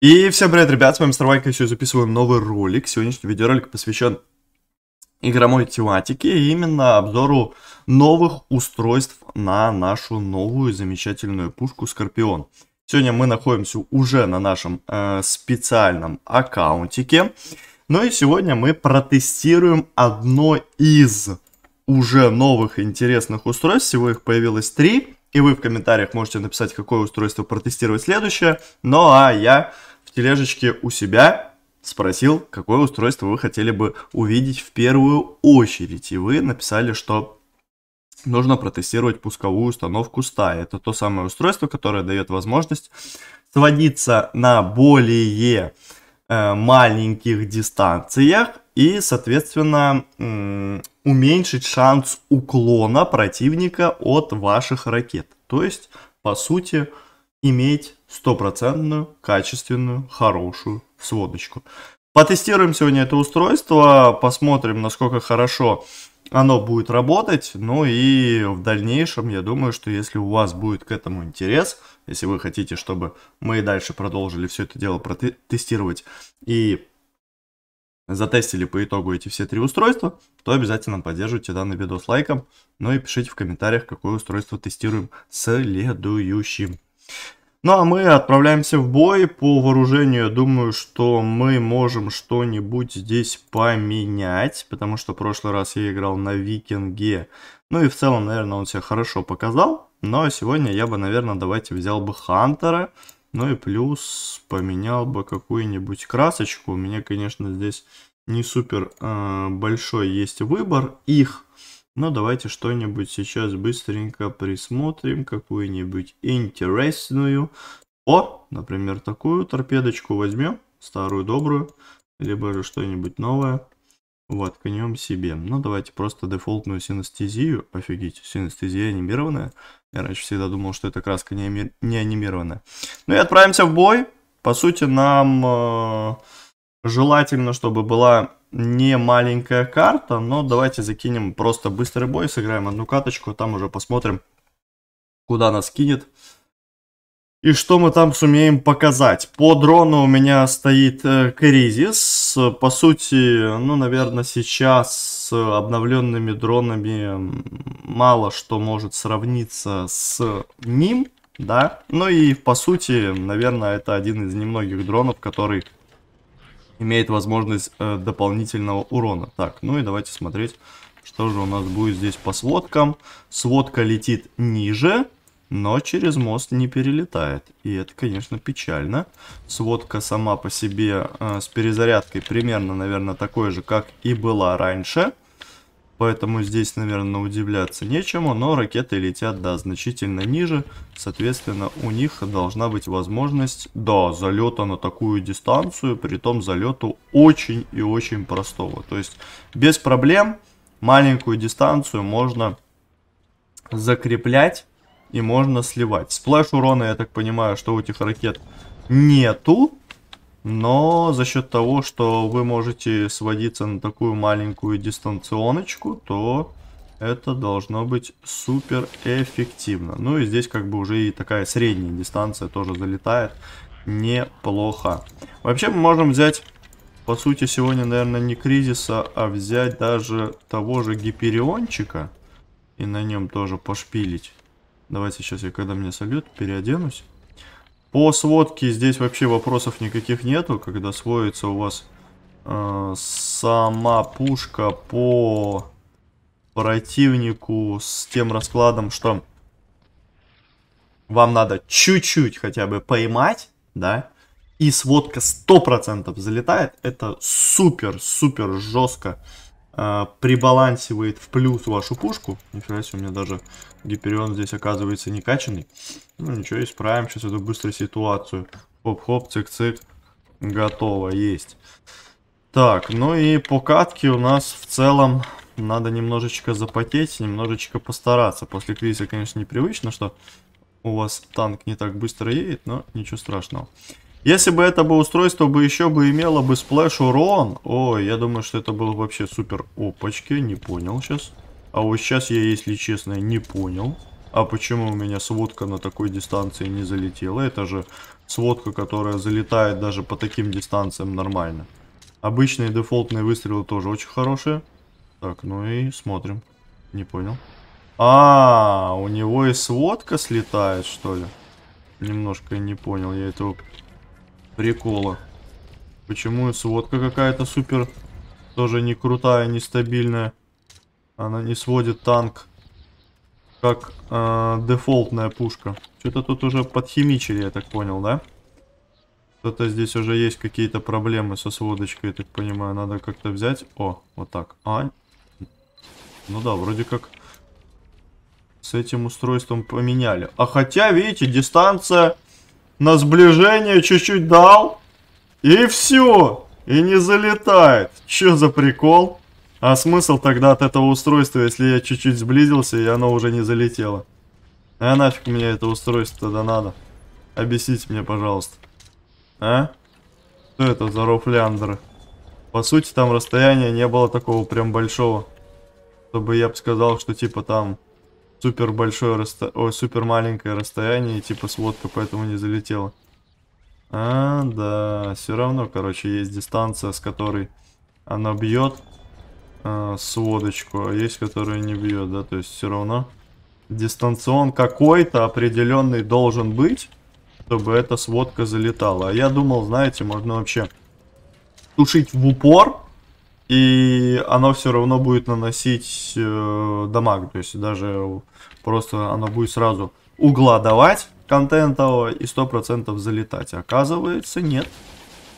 И всем привет, ребят, с вами Старвайка, еще записываем новый ролик. Сегодняшний видеоролик посвящен игромой тематике и именно обзору новых устройств на нашу новую замечательную пушку Скорпион. Сегодня мы находимся уже на нашем э, специальном аккаунтике. Ну и сегодня мы протестируем одно из уже новых интересных устройств. Всего их появилось три. И вы в комментариях можете написать, какое устройство протестировать следующее. Ну а я в тележечке у себя, спросил, какое устройство вы хотели бы увидеть в первую очередь. И вы написали, что нужно протестировать пусковую установку СТА. Это то самое устройство, которое дает возможность сводиться на более э, маленьких дистанциях и, соответственно, э, уменьшить шанс уклона противника от ваших ракет. То есть, по сути, э, иметь стопроцентную, качественную, хорошую сводочку. Потестируем сегодня это устройство, посмотрим, насколько хорошо оно будет работать. Ну и в дальнейшем, я думаю, что если у вас будет к этому интерес, если вы хотите, чтобы мы и дальше продолжили все это дело протестировать и затестили по итогу эти все три устройства, то обязательно поддерживайте данный видос лайком, ну и пишите в комментариях, какое устройство тестируем следующим. Ну а мы отправляемся в бой. По вооружению, думаю, что мы можем что-нибудь здесь поменять. Потому что в прошлый раз я играл на Викинге. Ну и в целом, наверное, он себя хорошо показал. Но сегодня я бы, наверное, давайте взял бы Хантера. Ну и плюс поменял бы какую-нибудь красочку. У меня, конечно, здесь не супер э, большой есть выбор их. Но ну, давайте что-нибудь сейчас быстренько присмотрим, какую-нибудь интересную. О, например, такую торпедочку возьмем, старую добрую, либо же что-нибудь новое. Воткнем себе. Ну, давайте просто дефолтную синестезию. Офигеть, синестезия анимированная. Я раньше всегда думал, что эта краска не, ами... не анимированная. Ну и отправимся в бой. По сути, нам... Э Желательно, чтобы была не маленькая карта, но давайте закинем просто быстрый бой, сыграем одну каточку, там уже посмотрим, куда нас кинет. И что мы там сумеем показать? По дрону у меня стоит э, Кризис. По сути, ну, наверное, сейчас с обновленными дронами мало что может сравниться с ним, да. Ну и, по сути, наверное, это один из немногих дронов, который имеет возможность э, дополнительного урона. Так, ну и давайте смотреть, что же у нас будет здесь по сводкам. Сводка летит ниже, но через мост не перелетает. И это, конечно, печально. Сводка сама по себе э, с перезарядкой примерно, наверное, такой же, как и была раньше. Раньше. Поэтому здесь, наверное, удивляться нечему, но ракеты летят, да, значительно ниже. Соответственно, у них должна быть возможность, да, залета на такую дистанцию, при том залету очень и очень простого. То есть, без проблем маленькую дистанцию можно закреплять и можно сливать. Сплэш урона, я так понимаю, что у этих ракет нету. Но за счет того, что вы можете сводиться на такую маленькую дистанционочку, то это должно быть супер эффективно. Ну и здесь как бы уже и такая средняя дистанция тоже залетает неплохо. Вообще мы можем взять, по сути, сегодня, наверное, не кризиса, а взять даже того же гипериончика и на нем тоже пошпилить. Давайте сейчас я, когда мне сольют, переоденусь. По сводке здесь вообще вопросов никаких нету, когда сводится у вас э, сама пушка по противнику с тем раскладом, что вам надо чуть-чуть хотя бы поймать, да, и сводка 100% залетает, это супер-супер жестко э, прибалансивает в плюс вашу пушку. Нифига себе, у меня даже Гиперион здесь оказывается не качанный. Ну ничего, исправим сейчас эту быструю ситуацию. Хоп-хоп, цик-цик. Готово, есть. Так, ну и по катке у нас в целом надо немножечко запотеть, немножечко постараться. После кризиса, конечно, непривычно, что у вас танк не так быстро едет, но ничего страшного. Если бы это бы устройство бы еще бы имело бы сплэш урон. Ой, я думаю, что это было вообще супер. Опачки, не понял сейчас. А вот сейчас я, если честно, не понял. А почему у меня сводка на такой дистанции не залетела? Это же сводка, которая залетает даже по таким дистанциям нормально. Обычные дефолтные выстрелы тоже очень хорошие. Так, ну и смотрим. Не понял. А, у него и сводка слетает, что ли? Немножко не понял я этого прикола. Почему и сводка какая-то супер тоже не крутая, не стабильная Она не сводит танк, как э, дефолтная пушка. Что-то тут уже подхимичили, я так понял, да? Что-то здесь уже есть какие-то проблемы со сводочкой, я так понимаю. Надо как-то взять... О, вот так. А, ну да, вроде как с этим устройством поменяли. А хотя, видите, дистанция на сближение чуть-чуть дал, и все, и не залетает. Че за прикол? А смысл тогда от этого устройства, если я чуть-чуть сблизился, и оно уже не залетело? А нафиг мне это устройство тогда надо? Объясните мне, пожалуйста. А? Что это за рофляндры? По сути, там расстояние не было такого прям большого. Чтобы я бы сказал, что типа там супер большое расстояние, ой супер маленькое расстояние, и типа сводка поэтому не залетела. А, да, все равно, короче, есть дистанция, с которой она бьет э, а, сводочку, а есть, которая не бьет, да, то есть все равно дистанцион какой-то определенный должен быть, чтобы эта сводка залетала. А я думал, знаете, можно вообще тушить в упор, и оно все равно будет наносить э, дамаг, то есть даже просто оно будет сразу угла давать контента и 100% залетать. Оказывается, нет.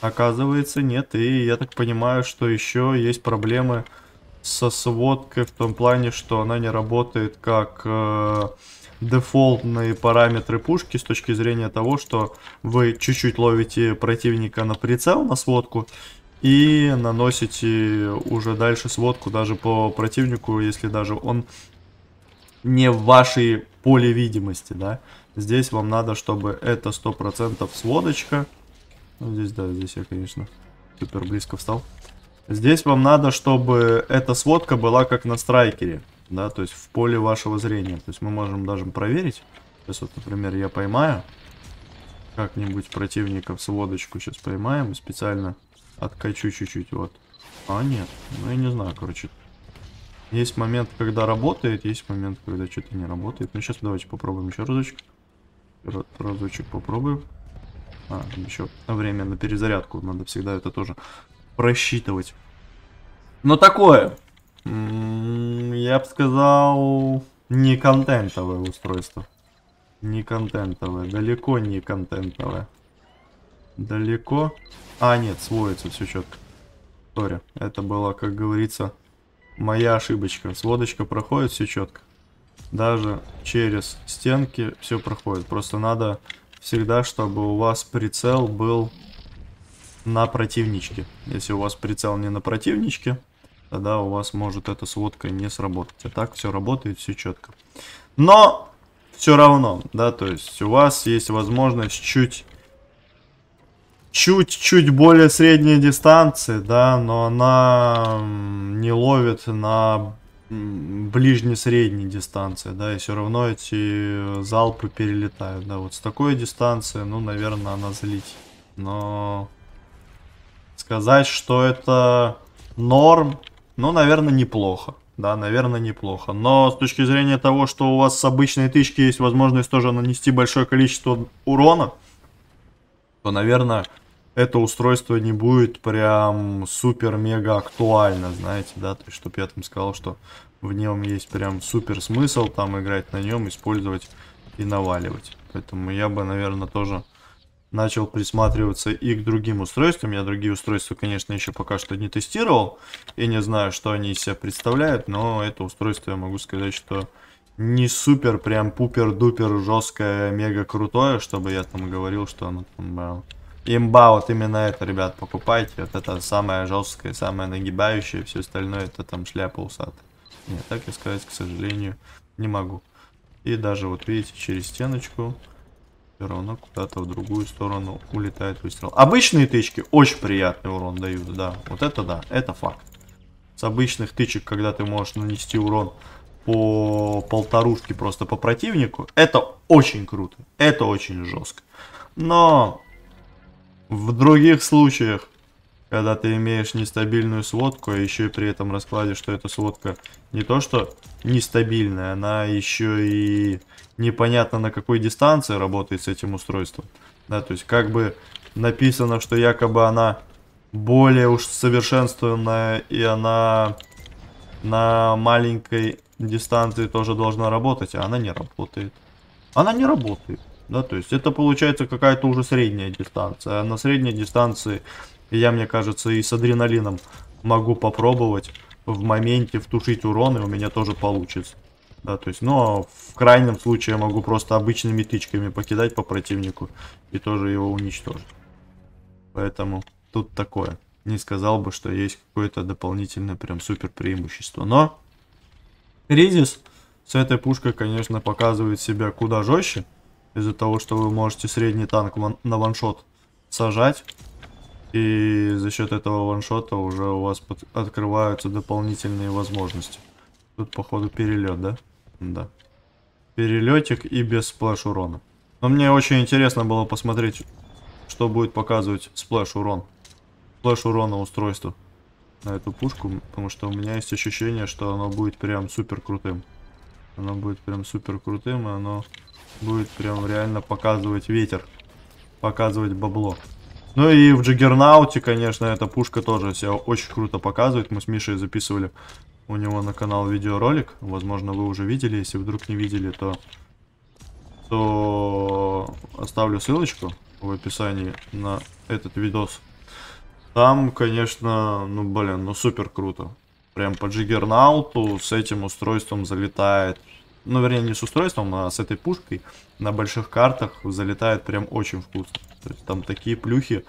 Оказывается, нет. И я так понимаю, что еще есть проблемы со сводкой в том плане, что она не работает как э, дефолтные параметры пушки с точки зрения того, что вы чуть-чуть ловите противника на прицел, на сводку, и наносите уже дальше сводку даже по противнику, если даже он не в вашей поле видимости, да. Здесь вам надо, чтобы это 100% сводочка. Ну, здесь, да, здесь я, конечно, супер близко встал. Здесь вам надо, чтобы эта сводка была как на страйкере, да, то есть в поле вашего зрения. То есть мы можем даже проверить. Сейчас вот, например, я поймаю как-нибудь противника в сводочку. Сейчас поймаем специально откачу чуть-чуть, вот. А, нет, ну я не знаю, короче. Есть момент, когда работает, есть момент, когда что-то не работает. Ну, сейчас давайте попробуем еще разочек. Разочек попробуем. А, еще время на перезарядку, надо всегда это тоже просчитывать. Но такое, м-м, я бы сказал, не контентовое устройство. Не контентовое, далеко не контентовое. Далеко. А, нет, сводится, все четко. Сори, это была, как говорится, моя ошибочка. Сводочка проходит, все четко. Даже через стенки все проходит. Просто надо всегда, чтобы у вас прицел был на противничке. Если у вас прицел не на противничке, тогда у вас может эта сводка не сработать. А так все работает, все четко. Но все равно, да, то есть у вас есть возможность чуть чуть-чуть более средней дистанции, да, но она не ловит на ближне-средней дистанции, да, и все равно эти залпы перелетают, да, вот с такой дистанции, ну, наверное, она залить, но сказать, что это норм, ну, наверное, неплохо. Да, наверное, неплохо. Но с точки зрения того, что у вас с обычной тычки есть возможность тоже нанести большое количество урона, то, наверное, это устройство не будет прям супер-мега актуально, знаете, да, то есть, чтобы я там сказал, что в нем есть прям супер смысл там играть на нем, использовать и наваливать. Поэтому я бы, наверное, тоже начал присматриваться и к другим устройствам. Я другие устройства, конечно, еще пока что не тестировал и не знаю, что они из себя представляют, но это устройство я могу сказать, что не супер, прям пупер-дупер жесткое, мега крутое, чтобы я там говорил, что оно там э, Имба, вот именно это, ребят, покупайте. Вот это самое жесткое, самое нагибающее. Все остальное это там шляпа усатая. Нет, так я сказать, к сожалению, не могу. И даже вот видите, через стеночку все равно куда-то в другую сторону улетает выстрел. Обычные тычки очень приятный урон дают, да. Вот это да, это факт. С обычных тычек, когда ты можешь нанести урон по полторушке просто по противнику, это очень круто, это очень жестко. Но в других случаях, когда ты имеешь нестабильную сводку, а еще и при этом раскладе, что эта сводка не то что нестабильная, она еще и непонятно на какой дистанции работает с этим устройством. Да, то есть как бы написано, что якобы она более уж совершенствованная и она на маленькой дистанции тоже должна работать, а она не работает. Она не работает. Да, то есть это получается какая-то уже средняя дистанция. А на средней дистанции я, мне кажется, и с адреналином могу попробовать в моменте втушить урон, и у меня тоже получится. Да, то есть, Но ну, а в крайнем случае я могу просто обычными тычками покидать по противнику и тоже его уничтожить. Поэтому тут такое. Не сказал бы, что есть какое-то дополнительное прям супер преимущество. Но Резис с этой пушкой, конечно, показывает себя куда жестче. Из-за того, что вы можете средний танк на ваншот сажать. И за счет этого ваншота уже у вас открываются дополнительные возможности. Тут, походу, перелет, да? Да. Перелетик и без сплэш урона. Но мне очень интересно было посмотреть, что будет показывать сплэш урон. Сплэш урона устройство на эту пушку, потому что у меня есть ощущение, что оно будет прям супер крутым. Оно будет прям супер крутым, и оно будет прям реально показывать ветер, показывать бабло. Ну и в Джиггернауте, конечно, эта пушка тоже себя очень круто показывает. Мы с Мишей записывали у него на канал видеоролик. Возможно, вы уже видели. Если вдруг не видели, то, то оставлю ссылочку в описании на этот видос. Там, конечно, ну блин, ну супер круто. Прям по Джиггернауту с этим устройством залетает ну вернее не с устройством, а с этой пушкой на больших картах залетает прям очень вкусно. То есть там такие плюхи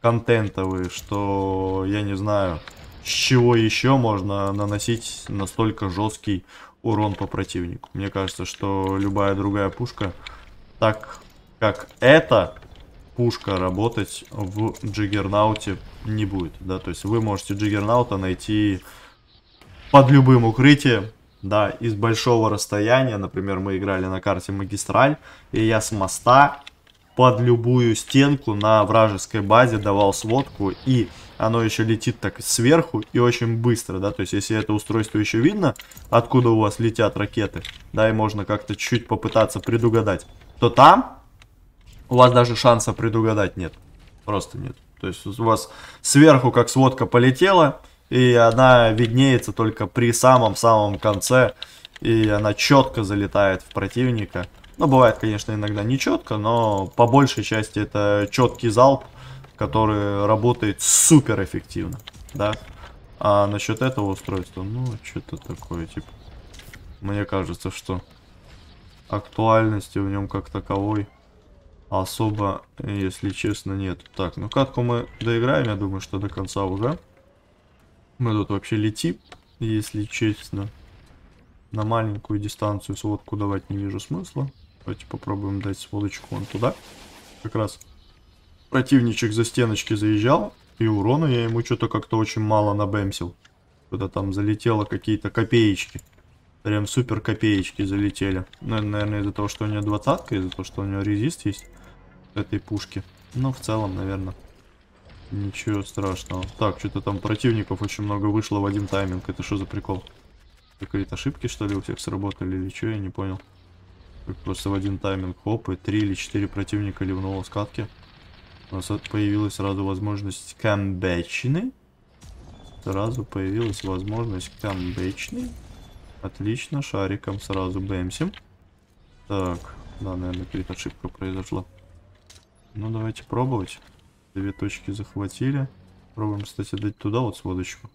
контентовые, что я не знаю, с чего еще можно наносить настолько жесткий урон по противнику. Мне кажется, что любая другая пушка, так как эта пушка работать в джиггернауте не будет. Да? То есть вы можете джиггернаута найти под любым укрытием, да, из большого расстояния, например, мы играли на карте Магистраль, и я с моста под любую стенку на вражеской базе давал сводку, и оно еще летит так сверху и очень быстро, да, то есть если это устройство еще видно, откуда у вас летят ракеты, да, и можно как-то чуть попытаться предугадать, то там у вас даже шанса предугадать нет, просто нет. То есть у вас сверху как сводка полетела, и она виднеется только при самом-самом конце, и она четко залетает в противника. Ну, бывает, конечно, иногда не четко, но по большей части это четкий залп, который работает супер эффективно, да. А насчет этого устройства, ну, что-то такое, типа, мне кажется, что актуальности в нем как таковой особо, если честно, нет. Так, ну катку мы доиграем, я думаю, что до конца уже. Мы тут вообще летим, если честно. На маленькую дистанцию сводку давать не вижу смысла. Давайте попробуем дать сводочку вон туда. Как раз противничек за стеночки заезжал. И урона я ему что-то как-то очень мало набэмсил. куда там залетело какие-то копеечки. Прям супер копеечки залетели. Ну, наверное, из-за того, что у него двадцатка, из-за того, что у него резист есть этой пушки. Но ну, в целом, наверное, Ничего страшного. Так, что-то там противников очень много вышло в один тайминг. Это что за прикол? Какие-то ошибки, что ли, у всех сработали или что? Я не понял. просто в один тайминг, хоп, и три или четыре противника ливнуло с катки. У нас появилась сразу возможность камбэчины. Сразу появилась возможность камбэчной. Отлично, шариком сразу бэмсим. Так, да, наверное, какая-то ошибка произошла. Ну, давайте пробовать. Две точки захватили. Пробуем, кстати, дать туда вот сводочку.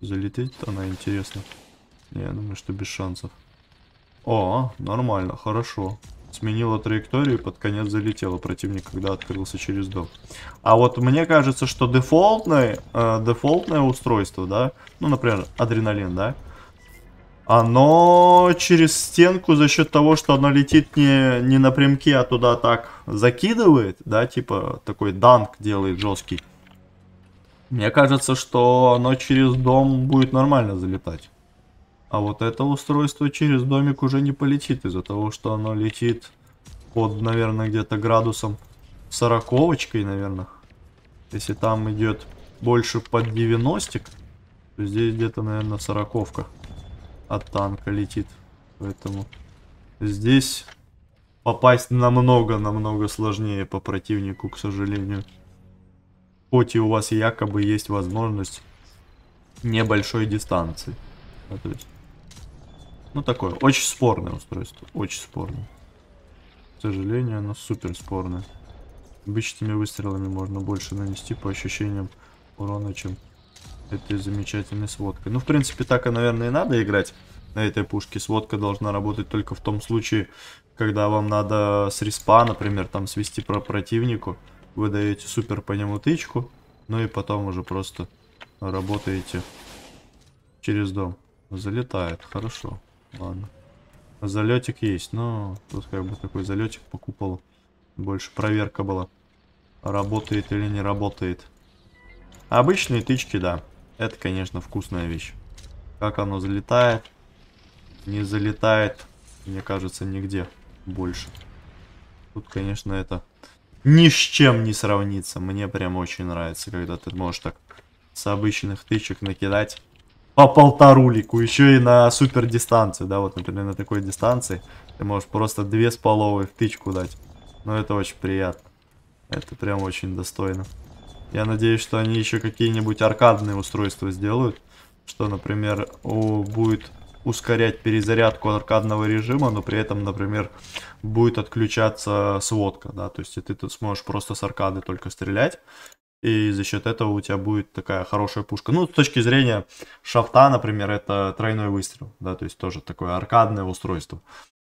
Залететь она интересно. Не, я думаю, что без шансов. О, нормально, хорошо. Сменила траекторию и под конец залетела противник, когда открылся через док. А вот мне кажется, что дефолтное, э, дефолтное устройство, да, ну, например, адреналин, да, оно через стенку за счет того, что оно летит не, не напрямки, а туда так закидывает, да, типа такой данк делает жесткий. Мне кажется, что оно через дом будет нормально залетать. А вот это устройство через домик уже не полетит из-за того, что оно летит под, наверное, где-то градусом сороковочкой, наверное. Если там идет больше под 90, то здесь где-то, наверное, сороковка от танка летит. Поэтому здесь попасть намного-намного сложнее по противнику, к сожалению. Хоть и у вас якобы есть возможность небольшой дистанции. Да, то есть, ну такое, очень спорное устройство, очень спорное. К сожалению, оно супер спорное. Обычными выстрелами можно больше нанести по ощущениям урона, чем этой замечательной сводкой. Ну, в принципе, так, и, наверное, и надо играть на этой пушке. Сводка должна работать только в том случае, когда вам надо с респа, например, там свести про противнику. Вы даете супер по нему тычку. Ну и потом уже просто работаете через дом. Залетает, хорошо. Ладно. Залетик есть, но тут как бы такой залетик по куполу. Больше проверка была. Работает или не работает. Обычные тычки, да. Это, конечно, вкусная вещь. Как оно залетает? Не залетает, мне кажется, нигде больше. Тут, конечно, это ни с чем не сравнится. Мне прям очень нравится, когда ты можешь так с обычных тычек накидать по полтору лику, еще и на супер дистанцию, да, вот, например, на такой дистанции ты можешь просто две с половой в тычку дать. Но это очень приятно. Это прям очень достойно. Я надеюсь, что они еще какие-нибудь аркадные устройства сделают. Что, например, о, будет ускорять перезарядку аркадного режима, но при этом, например, будет отключаться сводка, да, то есть ты тут сможешь просто с аркады только стрелять, и за счет этого у тебя будет такая хорошая пушка. Ну, с точки зрения шафта, например, это тройной выстрел, да, то есть тоже такое аркадное устройство.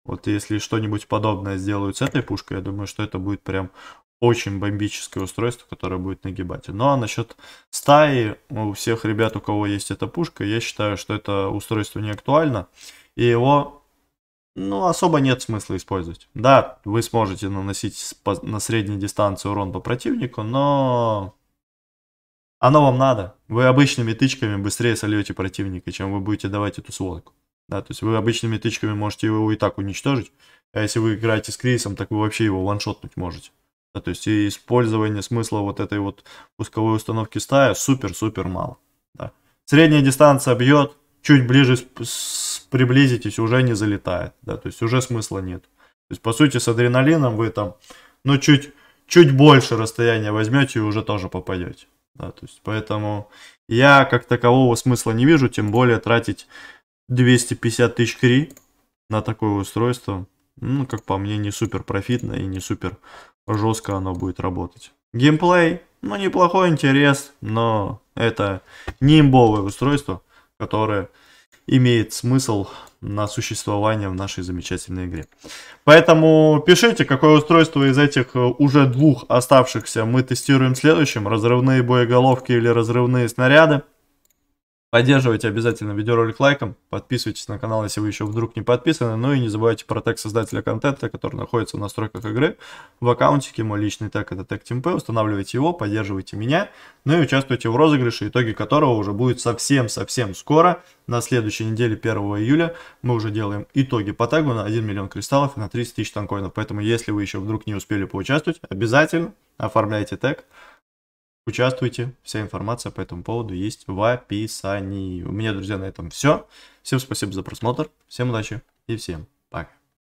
Вот если что-нибудь подобное сделают с этой пушкой, я думаю, что это будет прям очень бомбическое устройство, которое будет нагибать. Ну а насчет стаи, у всех ребят, у кого есть эта пушка, я считаю, что это устройство не актуально. И его ну, особо нет смысла использовать. Да, вы сможете наносить на средней дистанции урон по противнику, но оно вам надо. Вы обычными тычками быстрее сольете противника, чем вы будете давать эту сводку. Да, то есть вы обычными тычками можете его и так уничтожить. А если вы играете с Крисом, так вы вообще его ваншотнуть можете. Да, то есть и использование смысла вот этой вот пусковой установки стая супер-супер мало. Да. Средняя дистанция бьет, чуть ближе приблизитесь, уже не залетает. Да, то есть уже смысла нет. То есть по сути с адреналином вы там, ну чуть, чуть больше расстояния возьмете и уже тоже попадете. Да, то есть поэтому я как такового смысла не вижу, тем более тратить 250 тысяч кри на такое устройство, ну, как по мне, не супер профитно и не супер жестко оно будет работать. Геймплей, ну неплохой интерес, но это не имбовое устройство, которое имеет смысл на существование в нашей замечательной игре. Поэтому пишите, какое устройство из этих э, уже двух оставшихся мы тестируем следующим. Разрывные боеголовки или разрывные снаряды. Поддерживайте обязательно видеоролик лайком, подписывайтесь на канал, если вы еще вдруг не подписаны, ну и не забывайте про тег создателя контента, который находится в настройках игры, в аккаунтике, мой личный тег это тег TeamP, устанавливайте его, поддерживайте меня, ну и участвуйте в розыгрыше, итоги которого уже будет совсем-совсем скоро, на следующей неделе 1 июля мы уже делаем итоги по тегу на 1 миллион кристаллов и на 30 тысяч танкоинов, поэтому если вы еще вдруг не успели поучаствовать, обязательно оформляйте тег, Участвуйте, вся информация по этому поводу есть в описании. У меня, друзья, на этом все. Всем спасибо за просмотр, всем удачи и всем пока.